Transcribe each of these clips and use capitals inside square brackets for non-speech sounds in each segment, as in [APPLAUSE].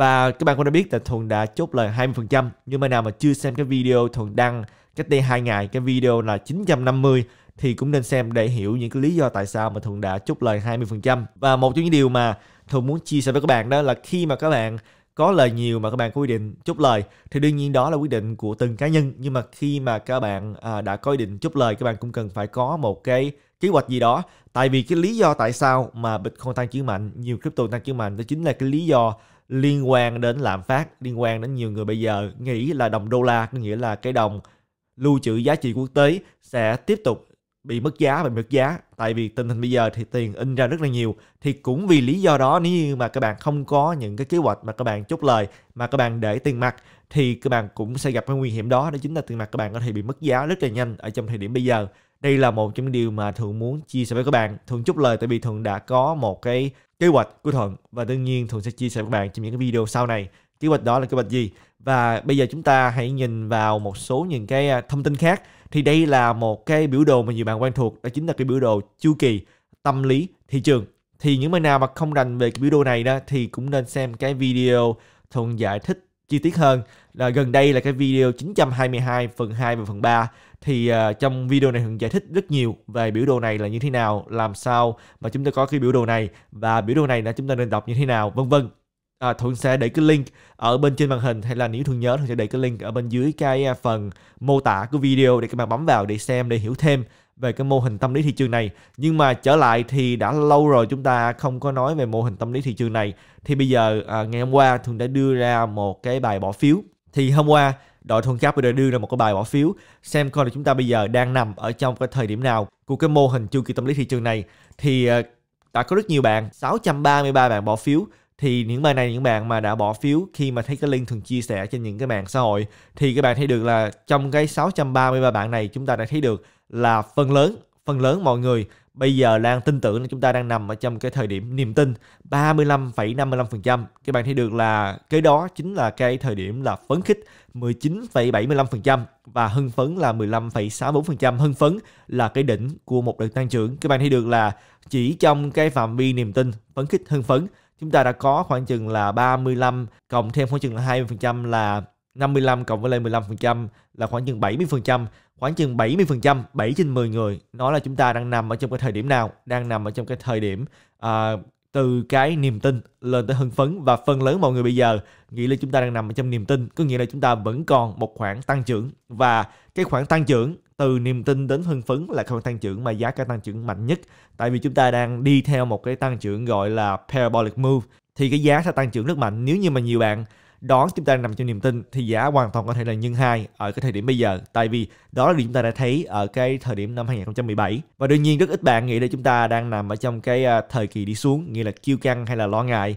Và các bạn cũng đã biết là Thuận đã chốt lời 20%. Nhưng mà nào mà chưa xem cái video Thuận đăng cách đây 2 ngày, cái video là 950 thì cũng nên xem để hiểu những cái lý do tại sao mà Thuận đã chốt lời 20%. Và một trong những điều mà Thuận muốn chia sẻ với các bạn đó là khi mà các bạn có lời nhiều mà các bạn có quy định chốt lời thì đương nhiên đó là quyết định của từng cá nhân nhưng mà khi mà các bạn à, đã có ý định chốt lời các bạn cũng cần phải có một cái kế hoạch gì đó tại vì cái lý do tại sao mà Bitcoin tăng trưởng mạnh nhiều crypto tăng trưởng mạnh đó chính là cái lý do liên quan đến lạm phát liên quan đến nhiều người bây giờ nghĩ là đồng đô la có nghĩa là cái đồng lưu trữ giá trị quốc tế sẽ tiếp tục bị mất giá và mất giá tại vì tình hình bây giờ thì tiền in ra rất là nhiều thì cũng vì lý do đó nếu như mà các bạn không có những cái kế hoạch mà các bạn chốt lời mà các bạn để tiền mặt thì các bạn cũng sẽ gặp cái nguy hiểm đó đó chính là tiền mặt các bạn có thể bị mất giá rất là nhanh ở trong thời điểm bây giờ đây là một trong những điều mà thường muốn chia sẻ với các bạn thường chúc lời tại vì thường đã có một cái kế hoạch của thuận và đương nhiên thường sẽ chia sẻ với các bạn trong những cái video sau này kế hoạch đó là kế hoạch gì và bây giờ chúng ta hãy nhìn vào một số những cái à, thông tin khác thì đây là một cái biểu đồ mà nhiều bạn quen thuộc đó chính là cái biểu đồ chu kỳ tâm lý thị trường thì những bạn nào mà không rành về cái biểu đồ này đó thì cũng nên xem cái video thuận giải thích chi tiết hơn là gần đây là cái video 922 phần 2 và phần 3 thì uh, trong video này Hường giải thích rất nhiều về biểu đồ này là như thế nào, làm sao mà chúng ta có cái biểu đồ này và biểu đồ này là chúng ta nên đọc như thế nào, vân vân. À, Thuận sẽ để cái link ở bên trên màn hình hay là nếu Thuận nhớ thì sẽ để cái link ở bên dưới cái à, phần mô tả của video để các bạn bấm vào để xem để hiểu thêm về cái mô hình tâm lý thị trường này nhưng mà trở lại thì đã lâu rồi chúng ta không có nói về mô hình tâm lý thị trường này thì bây giờ à, ngày hôm qua thường đã đưa ra một cái bài bỏ phiếu thì hôm qua đội thuần cáp đã đưa ra một cái bài bỏ phiếu xem coi là chúng ta bây giờ đang nằm ở trong cái thời điểm nào của cái mô hình chu kỳ tâm lý thị trường này thì à, đã có rất nhiều bạn 633 bạn bỏ phiếu thì những bài này những bạn mà đã bỏ phiếu khi mà thấy cái link thường chia sẻ trên những cái mạng xã hội thì các bạn thấy được là trong cái 633 bạn này chúng ta đã thấy được là phần lớn phần lớn mọi người bây giờ đang tin tưởng là chúng ta đang nằm ở trong cái thời điểm niềm tin 35,55%. Các bạn thấy được là cái đó chính là cái thời điểm là phấn khích 19,75% và hưng phấn là 15,64%. Hưng phấn là cái đỉnh của một đợt tăng trưởng. Các bạn thấy được là chỉ trong cái phạm vi niềm tin phấn khích hưng phấn chúng ta đã có khoảng chừng là 35 cộng thêm khoảng chừng là 20% là 55 cộng với lại 15% là khoảng chừng 70%, khoảng chừng 70%, 7 trên 10 người nói là chúng ta đang nằm ở trong cái thời điểm nào, đang nằm ở trong cái thời điểm à, từ cái niềm tin lên tới hưng phấn và phần lớn mọi người bây giờ nghĩ là chúng ta đang nằm ở trong niềm tin, có nghĩa là chúng ta vẫn còn một khoảng tăng trưởng và cái khoảng tăng trưởng từ niềm tin đến hưng phấn là khoảng tăng trưởng mà giá cả tăng trưởng mạnh nhất tại vì chúng ta đang đi theo một cái tăng trưởng gọi là parabolic move thì cái giá sẽ tăng trưởng rất mạnh nếu như mà nhiều bạn đó chúng ta đang nằm trong niềm tin thì giá hoàn toàn có thể là nhân hai ở cái thời điểm bây giờ tại vì đó là điều chúng ta đã thấy ở cái thời điểm năm 2017 và đương nhiên rất ít bạn nghĩ là chúng ta đang nằm ở trong cái à, thời kỳ đi xuống nghĩa là kiêu căng hay là lo ngại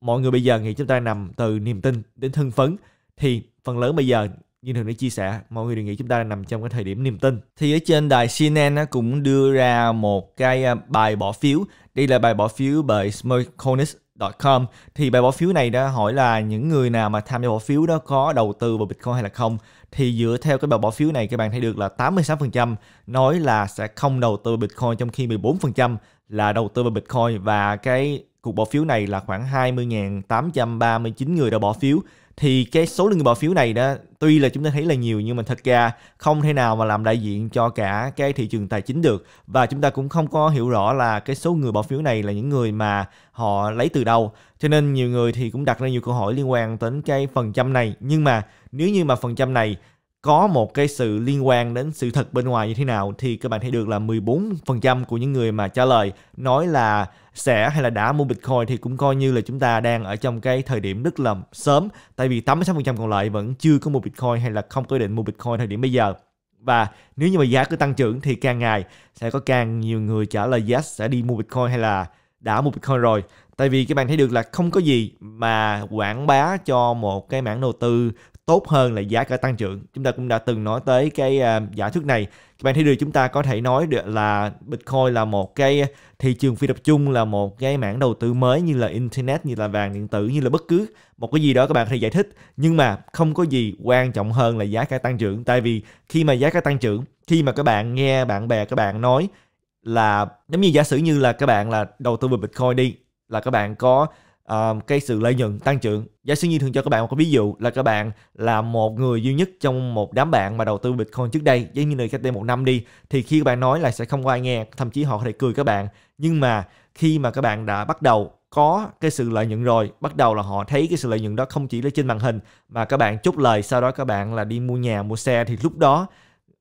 mọi người bây giờ nghĩ chúng ta nằm từ niềm tin đến hưng phấn thì phần lớn bây giờ như thường đã chia sẻ mọi người đều nghĩ chúng ta đang nằm trong cái thời điểm niềm tin thì ở trên đài CNN nó cũng đưa ra một cái à, bài bỏ phiếu đây là bài bỏ phiếu bởi Smokonis Com thì bài bỏ phiếu này đã hỏi là những người nào mà tham gia bỏ phiếu đó có đầu tư vào Bitcoin hay là không thì dựa theo cái bài bỏ phiếu này các bạn thấy được là 86% nói là sẽ không đầu tư vào Bitcoin trong khi 14% là đầu tư vào Bitcoin và cái cuộc bỏ phiếu này là khoảng 20.839 người đã bỏ phiếu thì cái số lượng người bỏ phiếu này đó tuy là chúng ta thấy là nhiều nhưng mà thật ra không thể nào mà làm đại diện cho cả cái thị trường tài chính được và chúng ta cũng không có hiểu rõ là cái số người bỏ phiếu này là những người mà họ lấy từ đâu cho nên nhiều người thì cũng đặt ra nhiều câu hỏi liên quan đến cái phần trăm này nhưng mà nếu như mà phần trăm này có một cái sự liên quan đến sự thật bên ngoài như thế nào thì các bạn thấy được là 14% của những người mà trả lời nói là sẽ hay là đã mua Bitcoin thì cũng coi như là chúng ta đang ở trong cái thời điểm rất là sớm tại vì 86% còn lại vẫn chưa có mua Bitcoin hay là không có định mua Bitcoin thời điểm bây giờ và nếu như mà giá cứ tăng trưởng thì càng ngày sẽ có càng nhiều người trả lời yes sẽ đi mua Bitcoin hay là đã mua Bitcoin rồi tại vì các bạn thấy được là không có gì mà quảng bá cho một cái mảng đầu tư tốt hơn là giá cả tăng trưởng chúng ta cũng đã từng nói tới cái uh, giả thuyết này các bạn thấy được chúng ta có thể nói được là bitcoin là một cái thị trường phi tập trung là một cái mảng đầu tư mới như là internet như là vàng điện tử như là bất cứ một cái gì đó các bạn có thể giải thích nhưng mà không có gì quan trọng hơn là giá cả tăng trưởng tại vì khi mà giá cả tăng trưởng khi mà các bạn nghe bạn bè các bạn nói là giống như giả sử như là các bạn là đầu tư vào bitcoin đi là các bạn có uh, cái sự lợi nhuận tăng trưởng giả sử như thường cho các bạn một cái ví dụ là các bạn là một người duy nhất trong một đám bạn mà đầu tư bitcoin trước đây giống như là cách đây một năm đi thì khi các bạn nói là sẽ không có ai nghe thậm chí họ có thể cười các bạn nhưng mà khi mà các bạn đã bắt đầu có cái sự lợi nhuận rồi bắt đầu là họ thấy cái sự lợi nhuận đó không chỉ là trên màn hình mà các bạn chốt lời sau đó các bạn là đi mua nhà mua xe thì lúc đó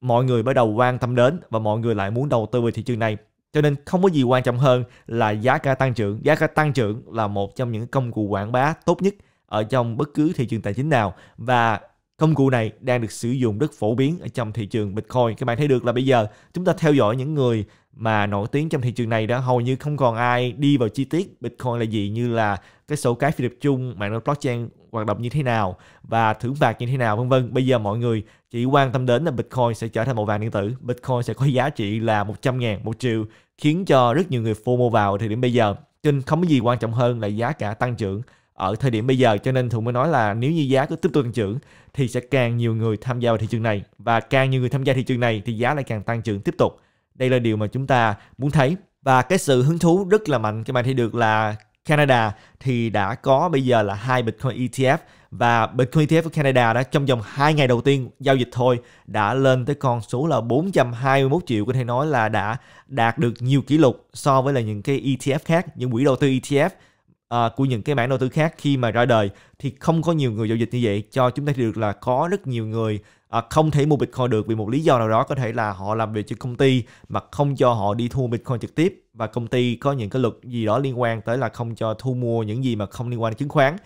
mọi người bắt đầu quan tâm đến và mọi người lại muốn đầu tư về thị trường này cho nên không có gì quan trọng hơn là giá cả tăng trưởng giá cả tăng trưởng là một trong những công cụ quảng bá tốt nhất ở trong bất cứ thị trường tài chính nào và công cụ này đang được sử dụng rất phổ biến ở trong thị trường Bitcoin. Các bạn thấy được là bây giờ chúng ta theo dõi những người mà nổi tiếng trong thị trường này đã hầu như không còn ai đi vào chi tiết Bitcoin là gì như là cái số cái phi điệp chung mạng lưới blockchain hoạt động như thế nào và thưởng bạc như thế nào vân vân. Bây giờ mọi người chỉ quan tâm đến là Bitcoin sẽ trở thành một vàng điện tử, Bitcoin sẽ có giá trị là 100 ngàn, một triệu khiến cho rất nhiều người FOMO vào thời điểm bây giờ. Trên không có gì quan trọng hơn là giá cả tăng trưởng ở thời điểm bây giờ cho nên Thuận mới nói là nếu như giá cứ tiếp tục tăng trưởng thì sẽ càng nhiều người tham gia vào thị trường này và càng nhiều người tham gia thị trường này thì giá lại càng tăng trưởng tiếp tục đây là điều mà chúng ta muốn thấy và cái sự hứng thú rất là mạnh các bạn thấy được là Canada thì đã có bây giờ là hai Bitcoin ETF và Bitcoin ETF của Canada đã trong vòng 2 ngày đầu tiên giao dịch thôi đã lên tới con số là 421 triệu có thể nói là đã đạt được nhiều kỷ lục so với là những cái ETF khác những quỹ đầu tư ETF uh, ờ, của những cái mảng đầu tư khác khi mà ra đời thì không có nhiều người giao dịch như vậy cho chúng ta được là có rất nhiều người à, không thể mua Bitcoin được vì một lý do nào đó có thể là họ làm việc cho công ty mà không cho họ đi thu Bitcoin trực tiếp và công ty có những cái luật gì đó liên quan tới là không cho thu mua những gì mà không liên quan đến chứng khoán.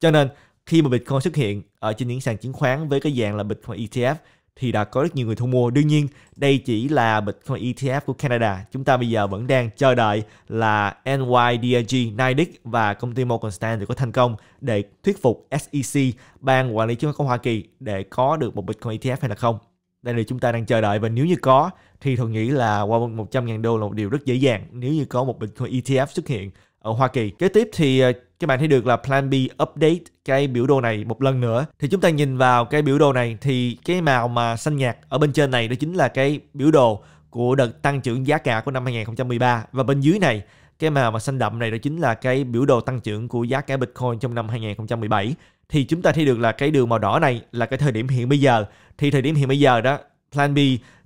Cho nên khi mà Bitcoin xuất hiện ở trên những sàn chứng khoán với cái dạng là Bitcoin ETF thì đã có rất nhiều người thu mua. Đương nhiên, đây chỉ là Bitcoin ETF của Canada. Chúng ta bây giờ vẫn đang chờ đợi là NYDIG, NYDIG và công ty Morgan Stanley có thành công để thuyết phục SEC, ban quản lý chứng khoán Hoa Kỳ để có được một Bitcoin ETF hay là không. Đây là chúng ta đang chờ đợi và nếu như có thì thường nghĩ là qua 100.000 đô là một điều rất dễ dàng nếu như có một Bitcoin ETF xuất hiện ở Hoa Kỳ. Kế tiếp thì ờ, các bạn thấy được là plan B update cái biểu đồ này một lần nữa thì chúng ta nhìn vào cái biểu đồ này thì cái màu mà xanh nhạt ở bên trên này đó chính là cái biểu đồ của đợt tăng trưởng giá cả của năm 2013 và bên dưới này cái màu mà xanh đậm này đó chính là cái biểu đồ tăng trưởng của giá cả Bitcoin trong năm 2017 thì chúng ta thấy được là cái đường màu đỏ này là cái thời điểm hiện bây giờ thì thời điểm hiện bây giờ đó Plan B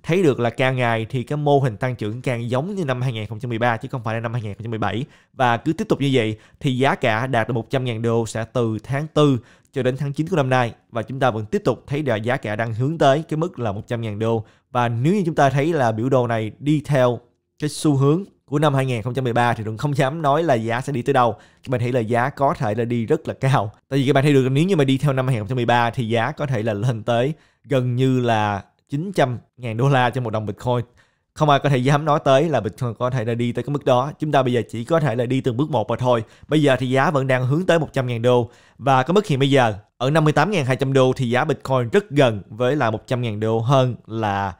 thấy được là càng ngày thì cái mô hình tăng trưởng càng giống như năm 2013 chứ không phải là năm 2017 và cứ tiếp tục như vậy thì giá cả đạt được 100.000 đô sẽ từ tháng 4 cho đến tháng 9 của năm nay và chúng ta vẫn tiếp tục thấy là giá cả đang hướng tới cái mức là 100.000 đô và nếu như chúng ta thấy là biểu đồ này đi theo cái xu hướng của năm 2013 thì đừng không dám nói là giá sẽ đi tới đâu. Các bạn thấy là giá có thể là đi rất là cao. Tại vì các bạn thấy được nếu như mà đi theo năm 2013 thì giá có thể là lên tới gần như là 900 ngàn đô la cho một đồng Bitcoin không ai có thể dám nói tới là Bitcoin có thể là đi tới cái mức đó. Chúng ta bây giờ chỉ có thể là đi từng bước một mà thôi. Bây giờ thì giá vẫn đang hướng tới 100.000 đô và cái mức hiện bây giờ ở 58.200 đô thì giá Bitcoin rất gần với là 100.000 đô hơn là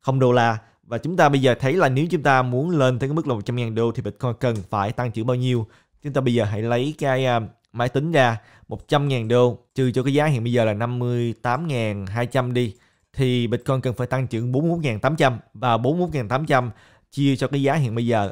0 đô la. Và chúng ta bây giờ thấy là nếu chúng ta muốn lên tới cái mức là 100.000 đô thì Bitcoin cần phải tăng trưởng bao nhiêu. Chúng ta bây giờ hãy lấy cái à, máy tính ra 100.000 đô trừ cho cái giá hiện bây giờ là 58.200 đi thì Bitcoin cần phải tăng trưởng 41.800 và 41.800 chia cho cái giá hiện bây giờ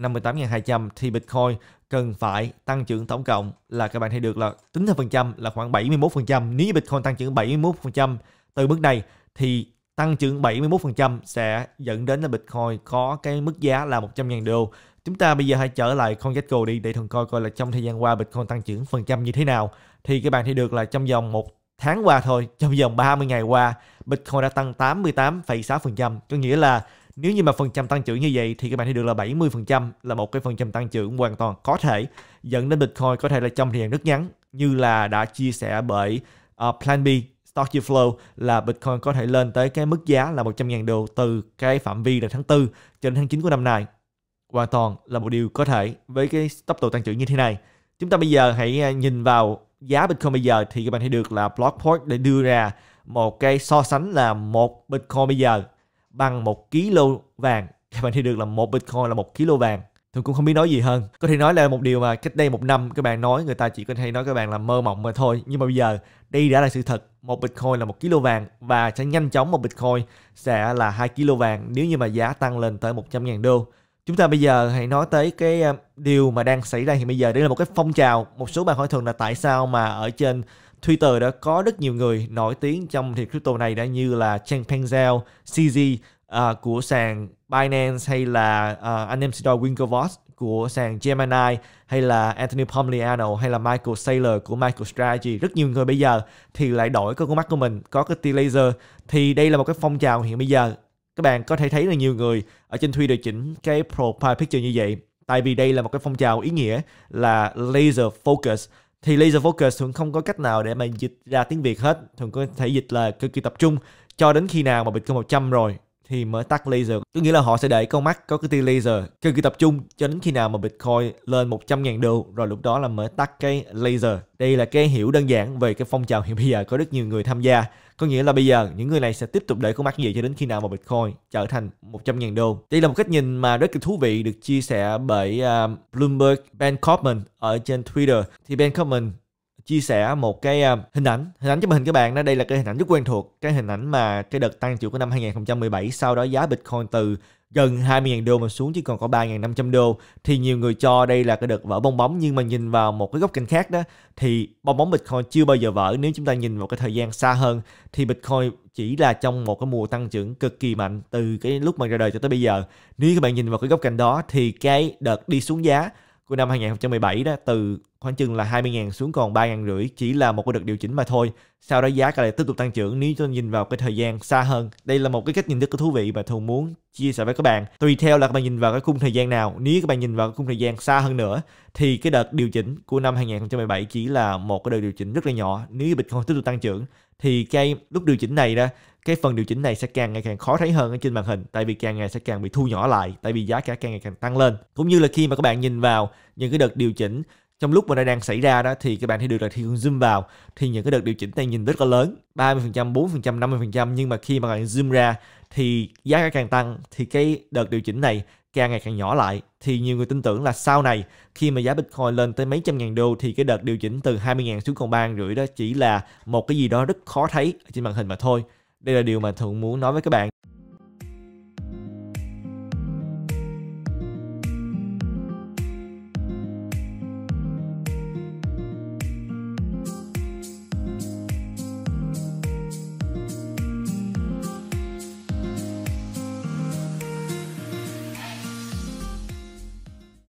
58.200 thì Bitcoin cần phải tăng trưởng tổng cộng là các bạn thấy được là tính theo phần trăm là khoảng 71%. Nếu như Bitcoin tăng trưởng 71% từ mức này thì tăng trưởng 71% sẽ dẫn đến là Bitcoin có cái mức giá là 100.000 đô. Chúng ta bây giờ hãy trở lại Gecko đi để thường coi coi là trong thời gian qua Bitcoin tăng trưởng phần trăm như thế nào. Thì các bạn thấy được là trong vòng một tháng qua thôi, trong vòng 30 ngày qua, Bitcoin đã tăng 88,6%. Có nghĩa là nếu như mà phần trăm tăng trưởng như vậy thì các bạn thấy được là 70% là một cái phần trăm tăng trưởng hoàn toàn có thể dẫn đến Bitcoin có thể là trong thời gian rất ngắn như là đã chia sẻ bởi uh, Plan B Stock Yield Flow là Bitcoin có thể lên tới cái mức giá là 100.000 đô từ cái phạm vi là tháng 4 cho đến tháng 9 của năm này. Hoàn toàn là một điều có thể với cái tốc độ tăng trưởng như thế này. Chúng ta bây giờ hãy ờ, nhìn vào giá Bitcoin bây giờ thì các bạn thấy được là Blockport để đưa ra một cái so sánh là một Bitcoin bây giờ bằng một kg vàng [LAUGHS] các bạn thấy được là một Bitcoin là một kg vàng tôi cũng không biết nói gì hơn có thể nói là một điều mà cách đây một năm các bạn nói người ta chỉ có thể nói các bạn là mơ mộng mà thôi nhưng mà bây giờ đây đã là sự thật một bitcoin là một kg vàng và sẽ nhanh chóng một bitcoin sẽ là hai kg vàng nếu như mà giá tăng lên tới 100 000 đô chúng ta bây giờ hãy nói tới cái um, điều mà đang xảy ra hiện bây giờ đấy là một cái phong trào một số bạn hỏi thường là tại sao mà ở trên Twitter đã có rất nhiều người nổi tiếng trong thị crypto này đã như là Chen Pengzao, CZ uh, à, của sàn Binance hay là uh, anh em Sidor Winklevoss của sàn Gemini hay là Anthony Pomliano hay là Michael Saylor của Michael Strategy rất nhiều người bây giờ thì lại đổi con mắt của mình có cái tia laser thì đây là một cái phong trào hiện bây giờ các bạn có thể thấy là nhiều người ở trên Twitter chỉnh cái profile picture như vậy tại vì đây là một cái phong trào ý nghĩa là laser focus thì laser focus thường không có cách nào để mà dịch ra tiếng Việt hết thường có thể dịch là cực kỳ tập trung cho đến khi nào mà Bitcoin 100 rồi thì mới tắt laser. Có nghĩa là họ sẽ để con mắt có cái tia laser, cực kỳ tập trung cho đến khi nào mà Bitcoin lên 100.000 đô rồi lúc đó là mới tắt cái laser. Đây là cái hiểu đơn giản về cái phong trào [LAUGHS] hiện bây giờ có rất nhiều người tham gia. Có nghĩa là bây giờ những người này sẽ tiếp tục để con mắt như vậy cho đến khi nào mà Bitcoin trở thành 100.000 đô. Đây là một cách nhìn mà rất là thú vị được chia sẻ bởi uh, Bloomberg Ben Copman ở trên Twitter. Thì Ben Copman chia sẻ một cái à, hình ảnh hình ảnh cho màn hình các bạn đó đây là cái hình ảnh rất quen thuộc cái hình ảnh mà cái đợt tăng trưởng của năm 2017 sau đó giá Bitcoin từ gần 20.000 đô mà xuống chỉ còn có 3.500 đô thì nhiều người cho đây là cái đợt vỡ bong bóng nhưng mà nhìn vào một cái góc cạnh khác đó thì bong bóng Bitcoin chưa bao giờ vỡ nếu chúng ta nhìn vào cái thời gian xa hơn thì Bitcoin chỉ là trong một cái mùa tăng trưởng cực kỳ mạnh từ cái lúc mà ra đời cho tới bây giờ nếu các bạn nhìn vào cái góc cạnh đó thì cái đợt đi xuống giá của năm 2017 đó từ khoảng chừng là 20.000 xuống còn 3.000 rưỡi chỉ là một cái đợt điều chỉnh mà thôi. Sau đó giá lại tiếp tục tăng trưởng nếu chúng ta nhìn vào cái thời gian xa hơn. Đây là một cái cách nhìn thức thú vị mà thường muốn chia sẻ với các bạn. Tùy theo là các bạn nhìn vào cái khung thời gian nào, nếu các bạn nhìn vào cái khung thời gian xa hơn nữa thì cái đợt điều chỉnh của năm 2017 chỉ là một cái đợt điều chỉnh rất là nhỏ. Nếu Bitcoin tiếp tục tăng trưởng thì cái lúc điều chỉnh này đó cái phần điều chỉnh này sẽ càng ngày càng khó thấy hơn ở trên màn hình tại vì càng ngày sẽ càng bị thu nhỏ lại tại vì giá cả càng ngày càng tăng lên cũng như là khi mà các bạn nhìn vào những cái đợt điều chỉnh trong lúc mà nó đang xảy ra đó thì các bạn thấy được là khi zoom vào thì những cái đợt điều chỉnh này nhìn rất là lớn 30%, 4%, 50% nhưng mà khi mà bạn zoom ra thì giá cả càng tăng thì cái đợt điều chỉnh này càng ngày càng nhỏ lại thì nhiều người tin tưởng là sau này khi mà giá Bitcoin lên tới mấy trăm ngàn đô thì cái đợt điều chỉnh từ 20 ngàn xuống còn 3 rưỡi đó chỉ là một cái gì đó rất khó thấy trên màn hình mà thôi đây là điều mà thuận muốn nói với các bạn